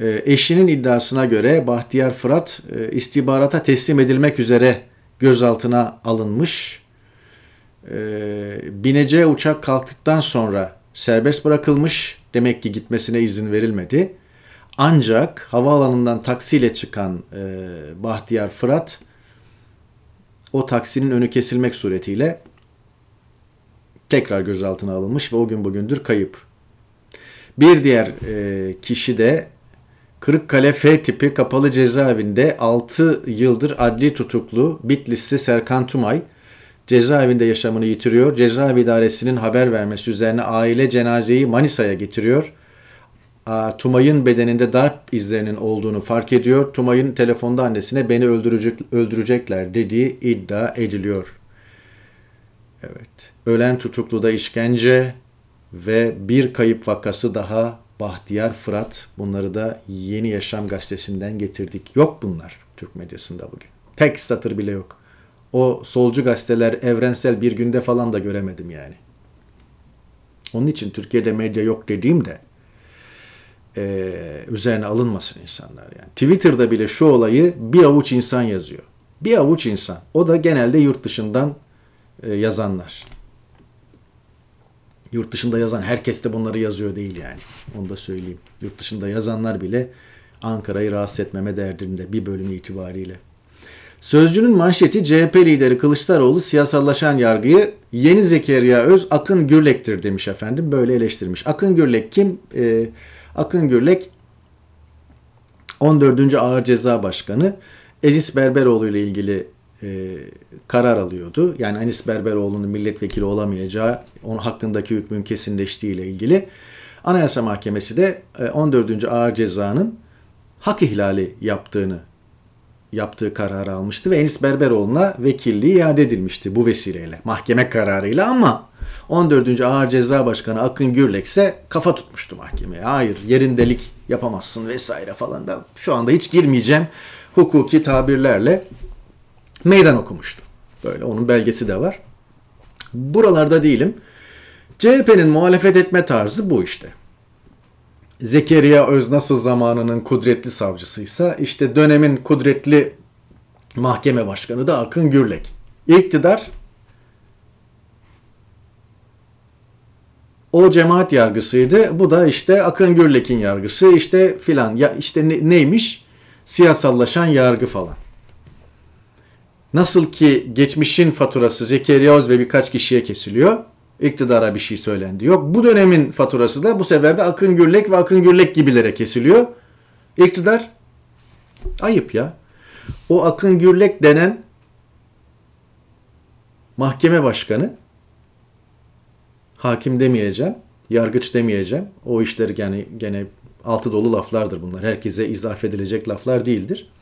E, eşinin iddiasına göre Bahtiyar Fırat e, istihbarata teslim edilmek üzere gözaltına alınmış. E, bineceği uçak kalktıktan sonra serbest bırakılmış. Demek ki gitmesine izin verilmedi. Ancak havaalanından taksiyle çıkan e, Bahtiyar Fırat o taksinin önü kesilmek suretiyle tekrar gözaltına alınmış ve o gün bugündür kayıp. Bir diğer e, kişi de Kırıkkale F tipi kapalı cezaevinde 6 yıldır adli tutuklu Bitlisli Serkan Tumay cezaevinde yaşamını yitiriyor. Cezaevi idaresinin haber vermesi üzerine aile cenazeyi Manisa'ya getiriyor. Tumay'ın bedeninde darp izlerinin olduğunu fark ediyor. Tumay'ın telefonda annesine beni öldürecek, öldürecekler dediği iddia ediliyor. Evet. Ölen tutuklu da işkence ve bir kayıp vakası daha Bahtiyar Fırat. Bunları da Yeni Yaşam gazetesinden getirdik. Yok bunlar Türk medyasında bugün. Tek satır bile yok. O solcu gazeteler evrensel bir günde falan da göremedim yani. Onun için Türkiye'de medya yok dediğimde e, üzerine alınmasın insanlar yani. Twitter'da bile şu olayı bir avuç insan yazıyor. Bir avuç insan. O da genelde yurt dışından e, yazanlar. Yurt dışında yazan herkes de bunları yazıyor değil yani. Onu da söyleyeyim. Yurt dışında yazanlar bile Ankara'yı rahatsız etmeme derdinde bir bölümü itibariyle. Sözcünün manşeti CHP lideri Kılıçdaroğlu siyasallaşan yargıyı yeni Zekeriya Öz Akın Gürlek'tir demiş efendim. Böyle eleştirmiş. Akın Gürlek kim? Eee Akın Gürlek 14. Ağır Ceza Başkanı Enis Berberoğlu ile ilgili e, karar alıyordu. Yani Enis Berberoğlu'nun milletvekili olamayacağı, onun hakkındaki hükmün kesinleştiği ile ilgili. Anayasa Mahkemesi de e, 14. Ağır Ceza'nın hak ihlali yaptığını yaptığı kararı almıştı ve Enis Berberoğlu'na vekilliği iade edilmişti bu vesileyle. Mahkeme kararıyla ama 14. Ağır Ceza Başkanı Akın Gürlek ise kafa tutmuştu mahkemeye. Hayır yerin delik yapamazsın vesaire falan da şu anda hiç girmeyeceğim hukuki tabirlerle meydan okumuştu. Böyle onun belgesi de var. Buralarda değilim. CHP'nin muhalefet etme tarzı bu işte. Zekeriya Öz nasıl zamanının kudretli savcısıysa işte dönemin kudretli mahkeme başkanı da Akın Gürlek. İktidar O cemaat yargısıydı. Bu da işte Akın Gürlek'in yargısı işte filan. Ya işte ne, neymiş? Siyasallaşan yargı falan. Nasıl ki geçmişin faturası Zekeriya Öz ve birkaç kişiye kesiliyor. İktidara bir şey söylendi. Yok bu dönemin faturası da bu sefer de Akın Gürlek ve Akın Gürlek gibilere kesiliyor. İktidar ayıp ya. O Akın Gürlek denen mahkeme başkanı hakim demeyeceğim, yargıç demeyeceğim. O işleri yani gene altı dolu laflardır bunlar. Herkese izah edilecek laflar değildir.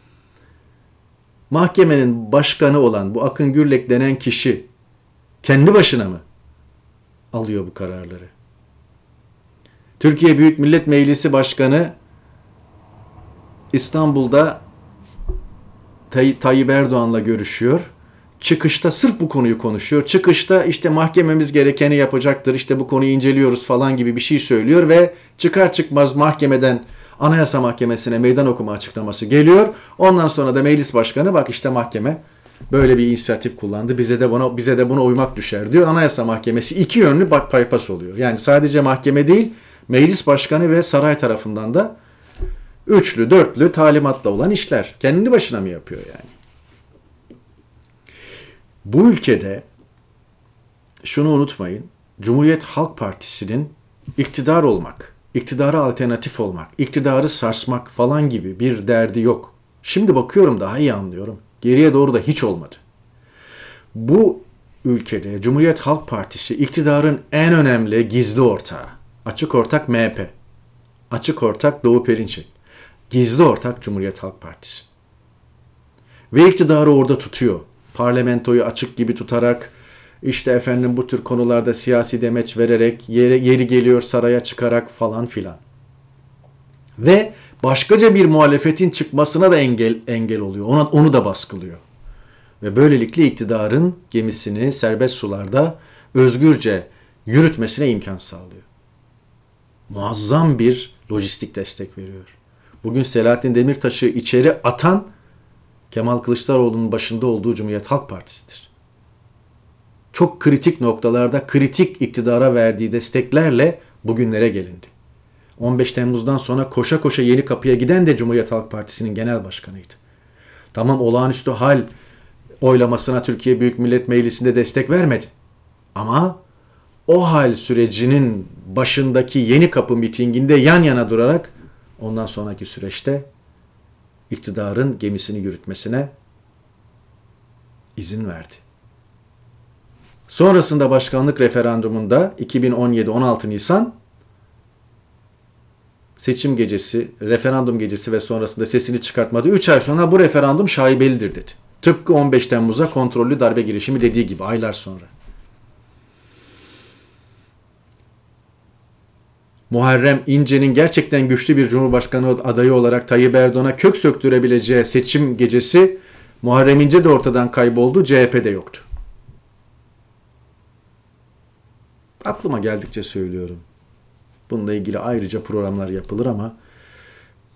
Mahkemenin başkanı olan bu Akın Gürlek denen kişi kendi başına mı alıyor bu kararları? Türkiye Büyük Millet Meclisi Başkanı İstanbul'da Tay Tayyip Erdoğan'la görüşüyor çıkışta sırf bu konuyu konuşuyor. Çıkışta işte mahkememiz gerekeni yapacaktır, İşte bu konuyu inceliyoruz falan gibi bir şey söylüyor ve çıkar çıkmaz mahkemeden Anayasa Mahkemesi'ne meydan okuma açıklaması geliyor. Ondan sonra da meclis başkanı bak işte mahkeme böyle bir inisiyatif kullandı. Bize de buna bize de buna uymak düşer diyor. Anayasa Mahkemesi iki yönlü paypas oluyor. Yani sadece mahkeme değil, meclis başkanı ve saray tarafından da üçlü, dörtlü talimatla olan işler. Kendi başına mı yapıyor yani? Bu ülkede şunu unutmayın. Cumhuriyet Halk Partisi'nin iktidar olmak, iktidara alternatif olmak, iktidarı sarsmak falan gibi bir derdi yok. Şimdi bakıyorum daha iyi anlıyorum. Geriye doğru da hiç olmadı. Bu ülkede Cumhuriyet Halk Partisi iktidarın en önemli gizli ortağı. Açık ortak MHP. Açık ortak Doğu Perinçek. Gizli ortak Cumhuriyet Halk Partisi. Ve iktidarı orada tutuyor parlamentoyu açık gibi tutarak işte efendim bu tür konularda siyasi demeç vererek yere, yeri geliyor saraya çıkarak falan filan. Ve başkaca bir muhalefetin çıkmasına da engel engel oluyor. Ona, onu da baskılıyor. Ve böylelikle iktidarın gemisini serbest sularda özgürce yürütmesine imkan sağlıyor. Muazzam bir lojistik destek veriyor. Bugün Selahattin Demirtaş'ı içeri atan Kemal Kılıçdaroğlu'nun başında olduğu Cumhuriyet Halk Partisi'dir. Çok kritik noktalarda kritik iktidara verdiği desteklerle bugünlere gelindi. 15 Temmuz'dan sonra koşa koşa yeni kapıya giden de Cumhuriyet Halk Partisi'nin genel başkanıydı. Tamam olağanüstü hal oylamasına Türkiye Büyük Millet Meclisi'nde destek vermedi. Ama o hal sürecinin başındaki yeni kapı mitinginde yan yana durarak ondan sonraki süreçte iktidarın gemisini yürütmesine izin verdi. Sonrasında başkanlık referandumunda 2017-16 Nisan seçim gecesi, referandum gecesi ve sonrasında sesini çıkartmadı. 3 ay sonra bu referandum şaibelidir dedi. Tıpkı 15 Temmuz'a kontrollü darbe girişimi dediği gibi aylar sonra. Muharrem İnce'nin gerçekten güçlü bir cumhurbaşkanı adayı olarak Tayyip Erdoğan'a kök söktürebileceği seçim gecesi Muharrem İnce de ortadan kayboldu, CHP'de yoktu. Aklıma geldikçe söylüyorum. Bununla ilgili ayrıca programlar yapılır ama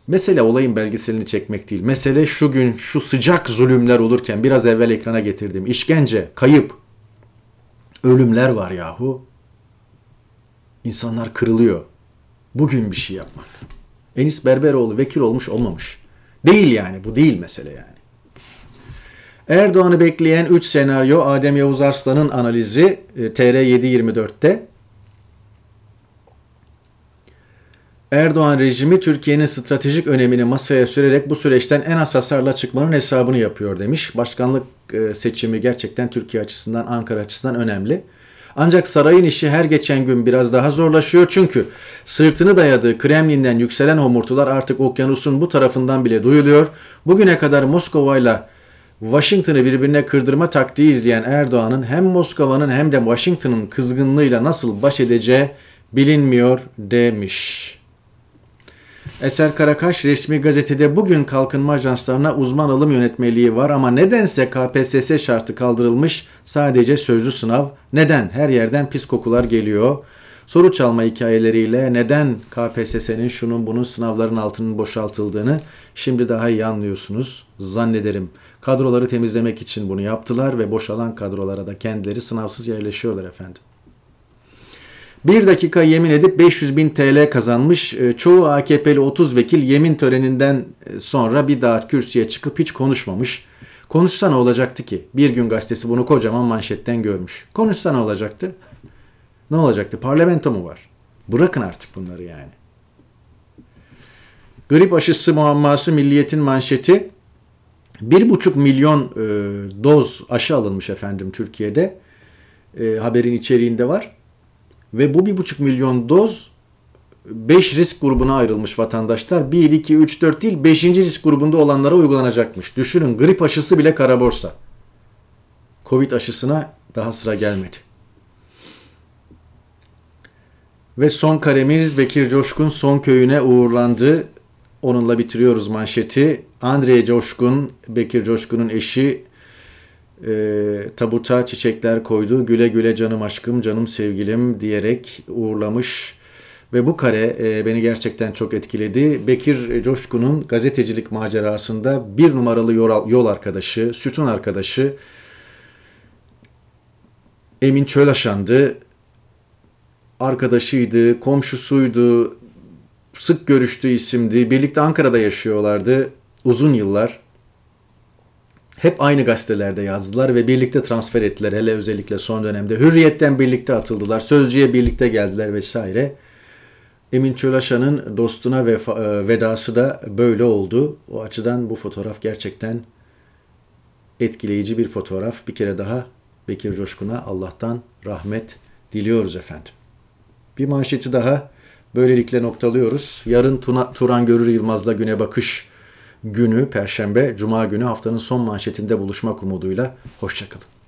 mesele olayın belgeselini çekmek değil. Mesele şu gün şu sıcak zulümler olurken biraz evvel ekrana getirdiğim işkence, kayıp, ölümler var yahu. İnsanlar kırılıyor. Bugün bir şey yapmak. Enis Berberoğlu vekil olmuş olmamış. Değil yani bu değil mesele yani. Erdoğan'ı bekleyen 3 senaryo Adem Yavuz Arslan'ın analizi e, TR724'te. Erdoğan rejimi Türkiye'nin stratejik önemini masaya sürerek bu süreçten en az hasarla çıkmanın hesabını yapıyor demiş. Başkanlık e, seçimi gerçekten Türkiye açısından, Ankara açısından önemli. Ancak sarayın işi her geçen gün biraz daha zorlaşıyor çünkü sırtını dayadığı Kremlin'den yükselen homurtular artık okyanusun bu tarafından bile duyuluyor. Bugüne kadar Moskova ile Washington'ı birbirine kırdırma taktiği izleyen Erdoğan'ın hem Moskova'nın hem de Washington'ın kızgınlığıyla nasıl baş edeceği bilinmiyor demiş. Eser Karakaş resmi gazetede bugün kalkınma ajanslarına uzman alım yönetmeliği var ama nedense KPSS şartı kaldırılmış sadece sözlü sınav. Neden? Her yerden pis kokular geliyor. Soru çalma hikayeleriyle neden KPSS'nin şunun bunun sınavların altının boşaltıldığını şimdi daha iyi anlıyorsunuz zannederim. Kadroları temizlemek için bunu yaptılar ve boşalan kadrolara da kendileri sınavsız yerleşiyorlar efendim. 1 dakika yemin edip 500 bin TL kazanmış. Ee, çoğu AKP'li 30 vekil yemin töreninden e, sonra bir daha kürsüye çıkıp hiç konuşmamış. Konuşsa ne olacaktı ki? Bir gün gazetesi bunu kocaman manşetten görmüş. Konuşsa ne olacaktı? Ne olacaktı? Parlamento mu var? Bırakın artık bunları yani. Grip aşısı muamması milliyetin manşeti. 1,5 milyon e, doz aşı alınmış efendim Türkiye'de. E, haberin içeriğinde var. Ve bu bir buçuk milyon doz 5 risk grubuna ayrılmış vatandaşlar. 1, 2, 3, 4 değil 5. risk grubunda olanlara uygulanacakmış. Düşünün grip aşısı bile kara borsa. Covid aşısına daha sıra gelmedi. Ve son karemiz Bekir Coşkun son köyüne uğurlandı. Onunla bitiriyoruz manşeti. Andrei Coşkun, Bekir Coşkun'un eşi e, tabuta çiçekler koydu. Güle güle canım aşkım, canım sevgilim diyerek uğurlamış ve bu kare e, beni gerçekten çok etkiledi. Bekir Coşkun'un gazetecilik macerasında bir numaralı yol, arkadaşı, sütun arkadaşı Emin Çölaşan'dı. Arkadaşıydı, komşusuydu, sık görüştüğü isimdi. Birlikte Ankara'da yaşıyorlardı uzun yıllar hep aynı gazetelerde yazdılar ve birlikte transfer ettiler. Hele özellikle son dönemde Hürriyet'ten birlikte atıldılar. Sözcü'ye birlikte geldiler vesaire. Emin Çölaşan'ın dostuna vefa, e, vedası da böyle oldu. O açıdan bu fotoğraf gerçekten etkileyici bir fotoğraf. Bir kere daha Bekir Coşkun'a Allah'tan rahmet diliyoruz efendim. Bir manşeti daha böylelikle noktalıyoruz. Yarın Tuna, Turan Görür Yılmaz'la Güne Bakış günü, Perşembe, Cuma günü haftanın son manşetinde buluşmak umuduyla. Hoşçakalın.